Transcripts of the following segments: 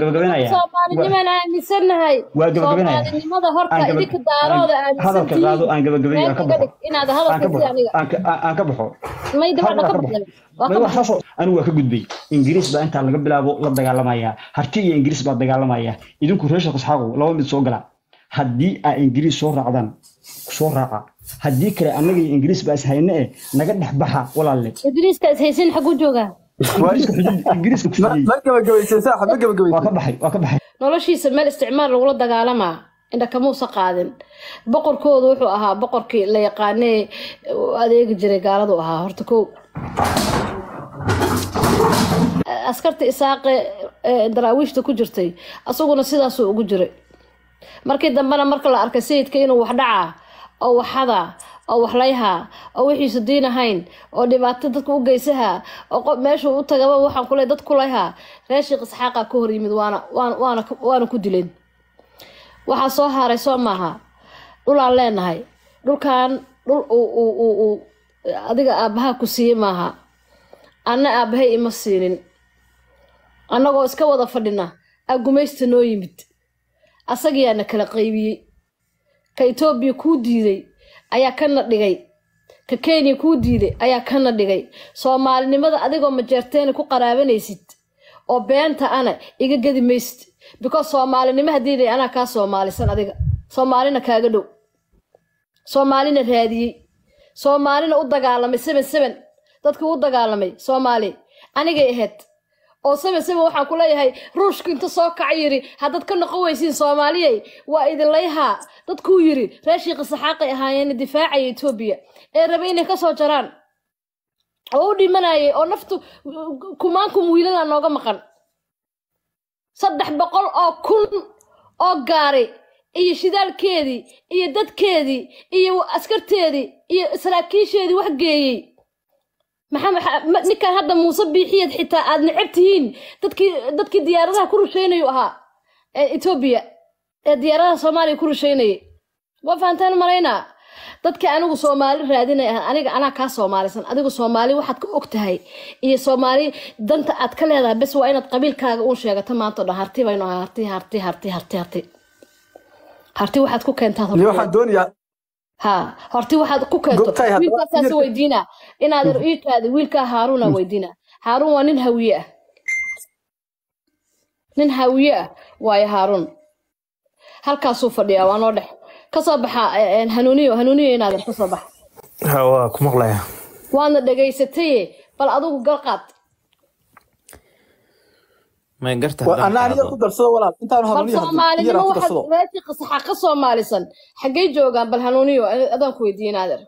soomaalinimaan anigu waa ka gudbay ingiriis baa intaa laga bilaabo la dagaalamaya harti iyo ingiriis baa dagaalamaya idinku reer sheekh laba mid soo gala haddii aa ingiriis soo raacdaan soo raaca haddii kale annaga iyo ingiriis baa is hayne naga dhex baxa walaalle noloshiisa meel isticmaal lagula dagaalamaa indhakamuusa qaadin boqorkooda wuxuu ahaa boqorkii la yaqaanee adeegi jiray gaaladu ahaa horta ko askarta isaaqe daraawiishta ku jirtay asaguna sidaasuu ugu jiray markii dambena marka la arkay sayidka inuu wax dhaca oo waxxadaa oo waxlayhaa oo wixiisu diin ahayn oo dhibaato dadka u geysaha oo meeshuu u tagaba waxaan kuley dad kulayha reer sheekh isxaaqa ka hor yimid waana ku dileen waxaa soo haaray soo maaha dhulaan leenahay dhulkan dhul adiga aabbaha ku siiyey maaha anna aabbahay ima siinin annagoo iska wada fadhina a gumaysta noo yimid asagayaana kala qeybiyey ka etoobiya kuu diiday ayaa kana dhigay ka kenya kuu diiday ayaa kana dhigay soomaalinimada adigoo majeerteena ku qaraabanaysid oo beenta ana iga gedi maysid because soomaalinimo haddii anaa kaa soomaalisan adiga soomaalina kaaga dhow soomaalina raadiyey soomaalina u dagaalamay seben seben dadkii u dagaalamay soomaali anigay ahayd oo same same waxaan ku leeyahay ruushka inta soo kaca yiri haddaad ka noqon weysiin soomaaliyay waa idinlayhaa dadkuu yiri reer shiikha saxaaqay ahaayeen difaacaya etoobiya ee rabay inay kasoo jaraan oo u dhimanayay oo naftu kumaankum wiilalaa nooga maqan saddex boqol oo kun oo gaari iyo shidaalkeedii iyo dadkeedii iyo askarteedii iyo saraakiisheedii wax geeyey maxaa hadda muuse biixiyad xitaa aad necab tihiin dadkii dadkii diyaaradaha ku rusheynayu ahaa ee etoobiya ee diyaaradaha soomaaliya ku rushaynayay waa fahantaan maraynaa dadka anigu soomaali raadinay ah aniga anaa kaa soomaalisan adigu soomaali waxaad ka og tahay iyo soomaali danta aad ka leedahay bes waa inaad qabiilkaaga uun sheegato maantao dhan harti baynu ahaa harti harti harti harti harti harti waxaad ku keentaa ha horti waxaad ku keento wiilkaasaas weydiina inaad rikaada wiilkaa haaruuna weydiina haaruun waa nin hawiye ah nin hawiye ah waayo haaruun halkaasuu fadhiyaa waa noo dhex kasoo baxa eh, eh, hanuuniyo hanuuniyo inaadan kasoo baxa waa ku maqlaya waadna dhegaysataye bal adugu gal ma gartaana aniga ka soomaalisan xaggay joogaan bal hanuuniyo adaan ku weydiiyin adeer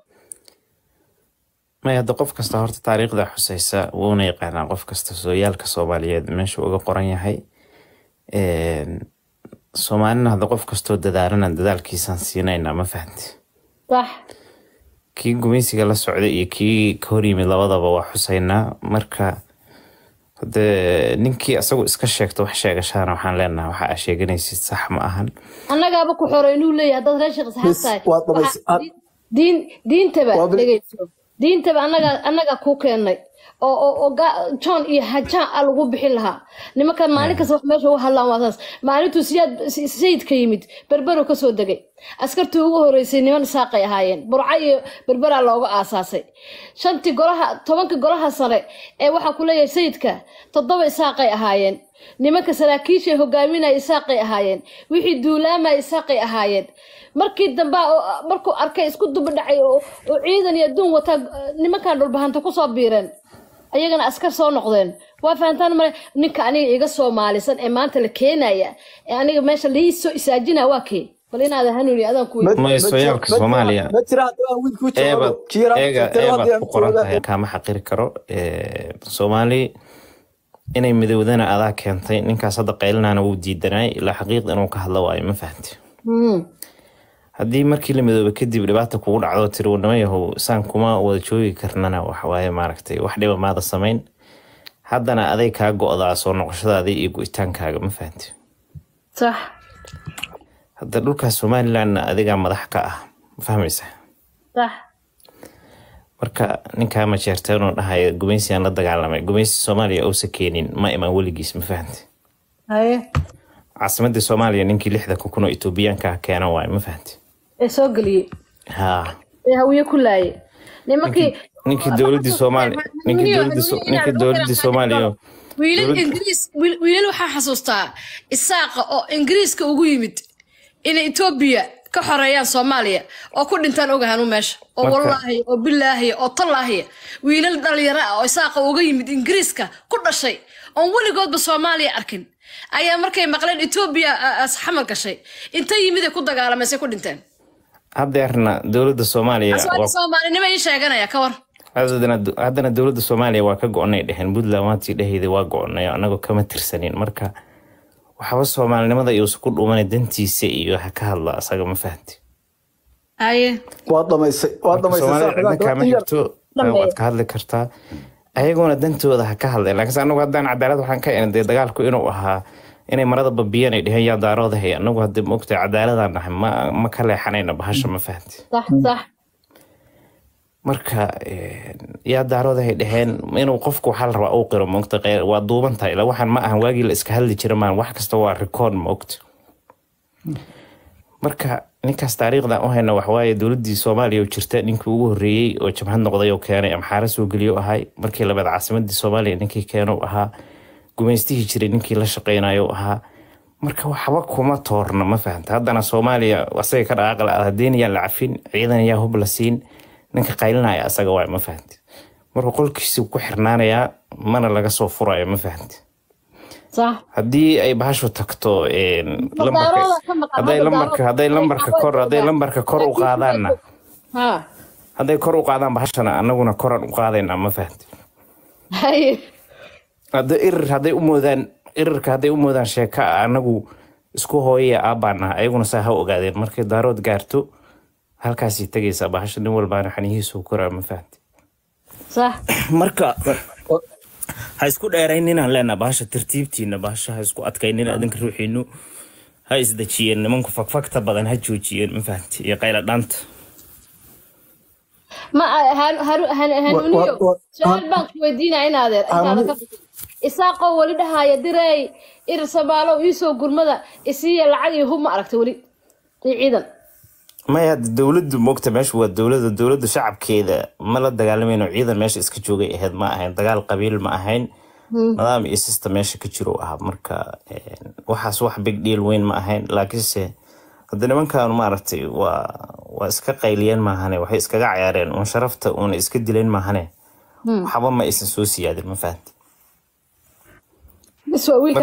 maya hadda qof kasta horta taariikhda xuseysa wuuna yaqaanaa qof kasta sooyaalka soomaaliyeed meeshuu uga qoran yahay soomaalina hadda qof kastoo dadaalana dadaalkiisaan siinayna ma fahanti kii gumaysiga la socda iyo kii ka hor yimid labadaba waa xuseynaa marka de ninkii isagu iska sheegto wax sheegashaana waxaan leenaha waxa aa sheeganaysid sax ma ahan annagaaba ku xoro inuu leeyahy haddaad ree sheekh saxaabtahay diin annagaa annagaa keennay john iyo hajaan a lagu bixin lahaa nimanka maalin kasta wax meesha uga hadlaan waa saas maalintuu siyaad sayidka yimid berbero kasoo degay askartii ugu horeysay niman saaqay ahaayeen burca iyo berberaa looga aasaasay shantii golaha tobankii golaha sare ee waxaa ku leeyahay sayidka toddoba isaaqay ahaayeen nimanka saraakiisha hogaaminaya isaaqay ahaayeen wixii duulaamaya isaaqay ahaayeen markii dambe markuu arkay isku dubadhacay oo ciidan iyo adduun wataa nimankan dhulbahanta kusoo biireen ayagana askar soo noqdeen waa fahantaan male ninka aniga iga soomaalisan ee maanta la keenaya ee aniga meesha laii soo isaajinaya waa kii bal inaad hanuuni adaan ku xaqiri karo soomaali inay midowdana adaa keentay ninkaas hadda qaylinaana wuu diidanay ilaa xaqiiq inuu ka hadla waayo ma fahamti haddii markii la midooba kadib dhibaata kugu dhacdo tiri wadnama yahow kuma wada joogi karnana waxwaaye maaragtay wax dhiba maada samayn haddana aday kaa go-daa soo noqoshadaadii iyo go'itaankaaga ma fahamti sax hadda dhulka somalilanna adigaa madax ka ah ma fahmaysa sax marka ninkaa majeerteenuu dhahaya gumaysiaan la dagaalamay gumaysi soomaaliya uusa keenin ma imaan weligiis ma fahamte haye caasimadii soomaaliya ninkii lixda kukunoo etoobiyaankaa keena waayo ma fahamte soo geliyey haa ku laaye ninkii dowladdii soomaaliya wiilal ingiriis wiilal waxaa xasuustaa isaaqa oo ingiriiska ugu yimid inay etoobiya ka xoreeyaan soomaaliya oo ku dhintaan ogahanu meesha oo wallaahi oo bilaahiya oo tallaahiya wiilal dhalinyaro ah oo isaaqa uga yimid ingiriiska ku dhashay oon weligoodba soomaaliya arkin ayaa markay maqleen etoobiya xamar gashay inta yimiday ku dagaalamaysay ku dhinteen hadeerna dowladda soomaaliya soomaalinimo ii sheeganaya ka war haddana dowladda soomaaliya waa ka go-onay dheheen puntland waatii dheheyda waa go-onay annagoo kama tirsanin marka waxba soomaalinimada iuusa ku dhuumana dantiisa iyo waxa ka hadla asaga ma fahanti waad ka hadli kartaa ayaguna dantooda ha ka hadlay lakiinse anagu haddaan cadaalad waxaan ka en dee dagaalku inuu ahaa inay marada babiyan ay dheheen yaa daaroodahay anagu haddii maogtahay cadaaladan nahay ma ma ka leexanayna bahasha ma fahanti marka eh, yaa daaroodahay dhaheen inuu qofku waxaa la rabaa u qiro moogta waa duuban tahay ila waxaan ma ahan waagii la iska hadli jira maan wax kasta waa rikood moogta marka ninkaas taariikhdan u hayna waxwaaye dowladii soomaaliya oo jirta ninkii ugu horeeyey oo jabhad noqday oo keenay amxaara soo geliyo ahay markii labaad caasimadii soomaaliya ninkii keeno ahaa gumaystihii jiray ninkii la shaqeynayo ahaa marka waxba kuma toorno ma fahanta haddana soomaaliya asaga ka dhaqaaqla adeyn la cafin ciidan hub la siin ninka qaylinaya asaga waay ma fahanti marka qolkiisi ku xirnaanayaa mana laga soo furayo ma fahanti haddii ay bahashu tagto haday lambarka kor haday lambarka kor u qaadaanna hadday kor u qaadaan bahashana anaguna koran u qaadayna ma fahanti hadda irir hadday u moodaan irirka hadday u moodaan sheeka anagu isku hooyaya aabbaan ayaguna saa ha ogaadeen markay daarood gaarto halkaasay tegaysaa baasha nin walbaana xanihiisu koraa ma fahamti marka ha isku dheerayn inaan leenaha bahasha tartiibtiina baasha ha isku adkaynin adinka ruuxiinu ha isdajiyeen nimanku fagfagta badan ha joojiyeen ma fahamti iyo qayla dhaanta ma ah, hanuuniyo su-aal baan weli dhahaaya direey ir sabaalow iisoo gurmada isiiya lacag iyo hub ma aragta weli iyo ciidan maya dowladu moogta meesha waa dowlada dowlada shacabkeeda ma la dagaalamayno ciidan meesha iska joogay ahayd ma ahayn dagaal qabiil ma ahayn hmm. nidaam iyo system meesha ka jiro ahaa marka eh, waxaas wax big deal weyn ma ahayn laakiinse eh, hadda nimankan maaragtay waa iska qayliyeen maahane waxay iskaga cayaareen uun sharafta uuna iska dileen maahane hmm. waxba ma aysan soo siyaadin ma fahanti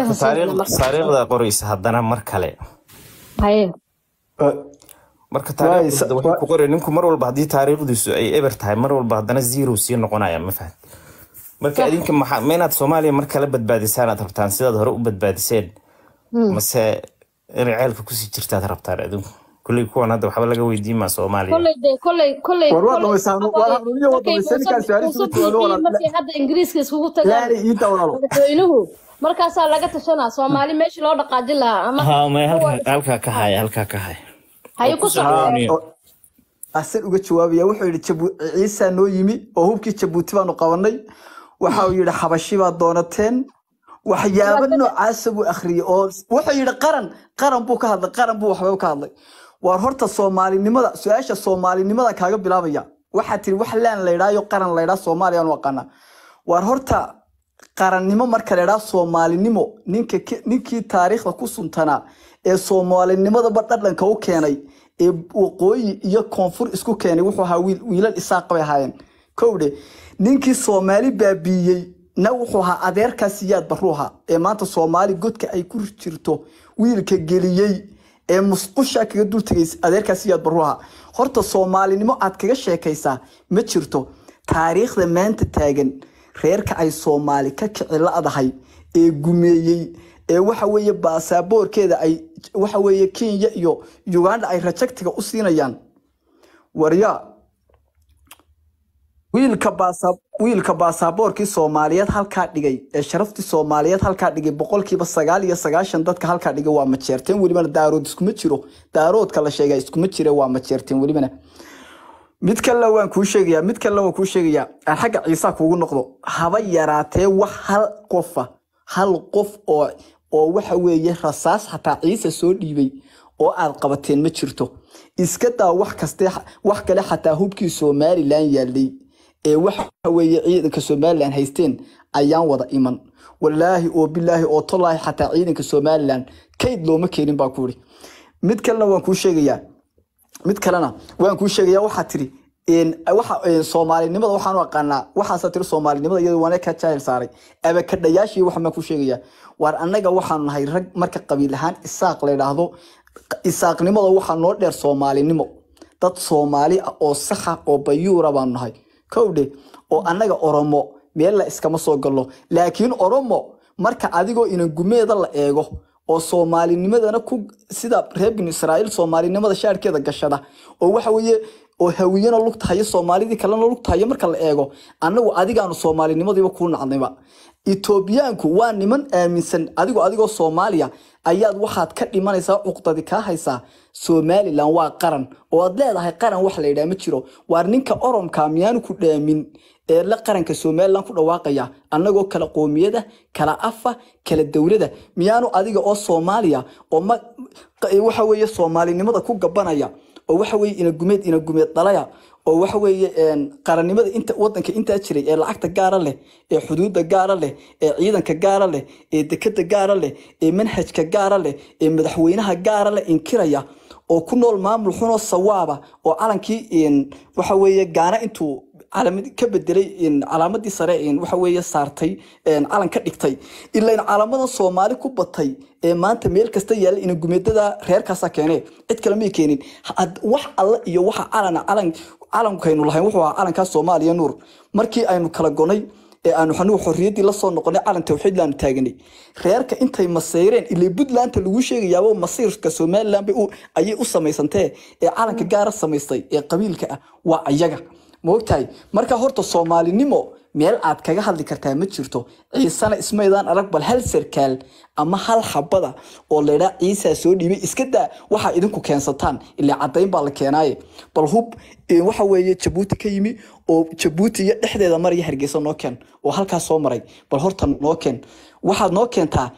taariikhda qoraysa haddana mar kale marka taariikhda waxay ninku mar walba haddii taariikhdiisu ay eber tahay mar walba haddana zero sii noqonaya ma fahad marka idinka ma inaad soomaaliya mar kala badbaadisaan rabtaan sidaad hore u badbaadiseen hmm. mase inay ceelka kusii jirtaad rabtaan idinku kulley kuwan hadda waxba laga weydiin maa soomaaliya markaasaa laga tashanaa soomaali hmm. meeshii loo dhaqaajin lahaa halkaa ka haya halkaa ka haya asan uga jawaabaya wuxuu yidhi ciisaa noo yimi oo hubkii jabuuti baanu qabanay waxau yidhi xabashi baa doonateen waxyaaba noocaasa buu akhriyey oo wuxuu yidhi qaran qaran buu ka hadlay qaran buu waxba ka hadlay waar horta soomaalinimada su-aasha soomaalinimada kaaga bilaabaya waxaa tiri wax laan laydhaayo qaran laydhaa soomaaliya anu aqaana waar horta qarannimo marka la soomaalinimo ninkii taariikhda ku suntanaa ee soomaalinimadaba dhadhanka u keenay ee waqooyi iyo koonfur isku keenay wuxuu ahaa wiilal isaaq ahaayeen kowdhe ninkii soomaali baabiiyey na wuxuu ahaa adeerkaas yaad baruuha ee maanta soomaali godka ay ku jirto wiilka geliyey ee musqusha kaga dultagaysa adeerkaas yaad baruuha horta soomaalinimo aad kaga sheekaysaa ma jirto taariikhda maanta taagan reerka ay soomaali ka kici la ee gumeeyey ee waxa weeye baasaboorkeeda ay waxa weeye kenya iyo uganda ay rajectiga u siinayaan waryaa wiilka baasaboorkii soomaaliyeed halkaa dhigay ee sharaftii soomaaliyeed halkaa dhigay boqolkiiba sagaal iyo sagaashan dadka halkaa dhigay waa majeerteen welibana daarood iskuma jiro daaroodka la sheegaa iskuma jire waa majeerteen welibana mid kale waan kuu sheegayaa mid kalena waan kuu sheegayaa aan xagga ciisaa kuugu noqdo haba yaraatee wax hal qofa ah, hal qof oo oo waxa weeye rasaas xataa ciise soo dhiibay oo aad qabateen ma jirto iska daa wax kaste wax kale xataa hubkii somalilan yaalay ee waxa weeye ciidanka somalilan haysteen ayaan wada iman walaahi oo bilaahi oo tolaahi xataa ciidanka somalilan kayd looma keenin baa ku mid kalena waan kuu sheegayaa mid kalena waan kuu sheegaya waxaa tiri soomaalinimada waxaan aqaanaa waxaasa tiri soomaalinimada iyadoo waana ka jaahil saaray abakadhayaashii waxaan ku sheegaya waar annaga waxaanu nahay rag marka qabiil ahaan isaaq la idhaahdo isaaqnimada waxaa noo dheer soomaalinimo dad soomaali ah oo saxa oo bayuura baanu nahay kowdhe oo annaga oromo meella iskama soo gallo laakiin oromo marka adigoo inan gumeeda la eego oo soomaalinimadana ku sida reer binu israa'iil soomaalinimada shaarkeeda gashada oo waxa weeye oo hawiyana lugtahayo soomaalidii kalena lugtahayo marka la eego annagu adigaanu soomaalinimadiiba kuu nacnayba itoobiyaanku waa niman aaminsan adigu adigoo soomaaliya ayaad waxaad ka dhimanaysaa cuqdadi kaa haysaa somalilan waa qaran oo aad leedahay qaran wax la ma jiro waar ninka oromka miyaanu ku dhaamin ee la qaranka somalilan ku dhawaaqaya annagoo kala qoomiyada kala afa kala dowlada miyaanu adiga oo soomaaliya oo waxa weeye soomaalinimada ku gabanaya oo waxa weye inagumeed inagumeed dhalaya oo waxa weye inta wadanka intaa jiray ee lacagta gaara leh ee xuduudda gaara leh ee ciidanka gaara leh ee dekada gaara leh ee manhajka gaara leh ee madaxweynaha gaara leh inkiraya oo ku nool maamul xunoo sawaaba oo calankii waxa weye gaana intuu ka bedelay calaamadii sare waxawey saartay calan ka dhigtay ilan calaamadan soomaali ku batay ee maanta meel kasta yaala ina gumeedada reerkaasa keene cid kale may keenin wax alle iyo waxa calan calankaynu lahayn wuxuu ahaa calankaa soomaaliya nuur markii aynu kala gonay ee aanu xanuhu xorriyaddii la noqonay calan tawxiidlaanu taaganay reerka intay masayreen ilay puntlandta lagu sheegayaabo masiirka somaliland ayay u samaysantee ee calanka gaara samaystay ee qabiilka ah waa ayaga moogtahay marka horta soomaalinimo meel aad kaga hadli kartaa ma jirto ciisena ismaydaan arag bal hal sarkaal ama hal xabada oo laydhaa ciisaa soo dhiibay iska daa waxaa idinku keensataan ilaa caddayn baa la keenaaye bal hub waxa weeye jabuuti ka yimi oo jabuuti iyo dhexdeeda maraya hargeysa noo keen oo halkaas soo maray bal horta noo keen waxaad noo keentaa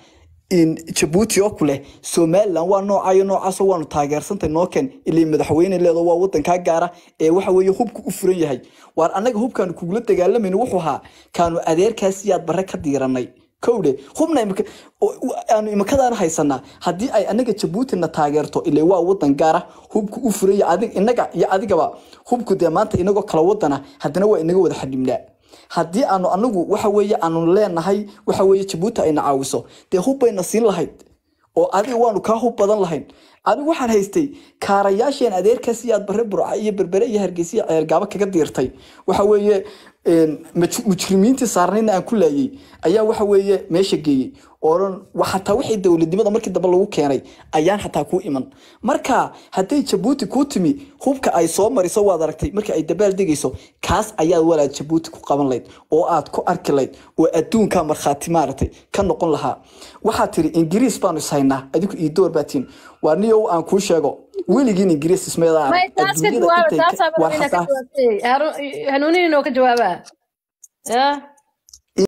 jabuuti oo kule somalilan waa noocayo noocaaso waanu taageersantahy noken ilay madaxweyne leedo waa wadankaa gaara ee waxa weye hubka u furan yahay waar annaga hubkaanu kugula dagaalamayno wuxuu ahaa kaanu adeerkaas iyaad bare ka diiranay kowdhe hubnaanu imakadaana haysanaa haddii ay anaga jabuutina taageerto ile waa wadan gaara hubka u furan inaga iyo adigaba hubku dee maanta inagoo kala wadana haddana waa inaga wada xadhibnaa haddii aanu anagu waxa weye aanu leenahay waxa weye jabuuti ayna caawiso dee hub bayna siin lahayd oo adiga waanu kaa hub badan lahayn adigu waxaan haystay kaarayaasheen adeerkaas aad bare burca iyo berbere iyo hargeysa iyo kaga diirtay waxa weeye mujrimiintii saarnayna aan ku laayay ayaa waxa weeye meesha geeyey oodhan xataa wixii dowladnimada markii dambe lagu keenay ayaan xataa ku iman marka hadday jabuuti ku timi hubka ay soo mariso waad aragtay marka ay dabaal degayso kaas ayaad walaal jabuuti ku qaban layd oo aad ku arki layd oo adduunka markhaati maaragtay ka noqon lahaa waxaad tiri ingiriis baanu ishaynaa adigu iyo door baatiin waa niyow aan kuu sheego weligiina ingiriis ismeedaahanuuniinoo ka jawaabaa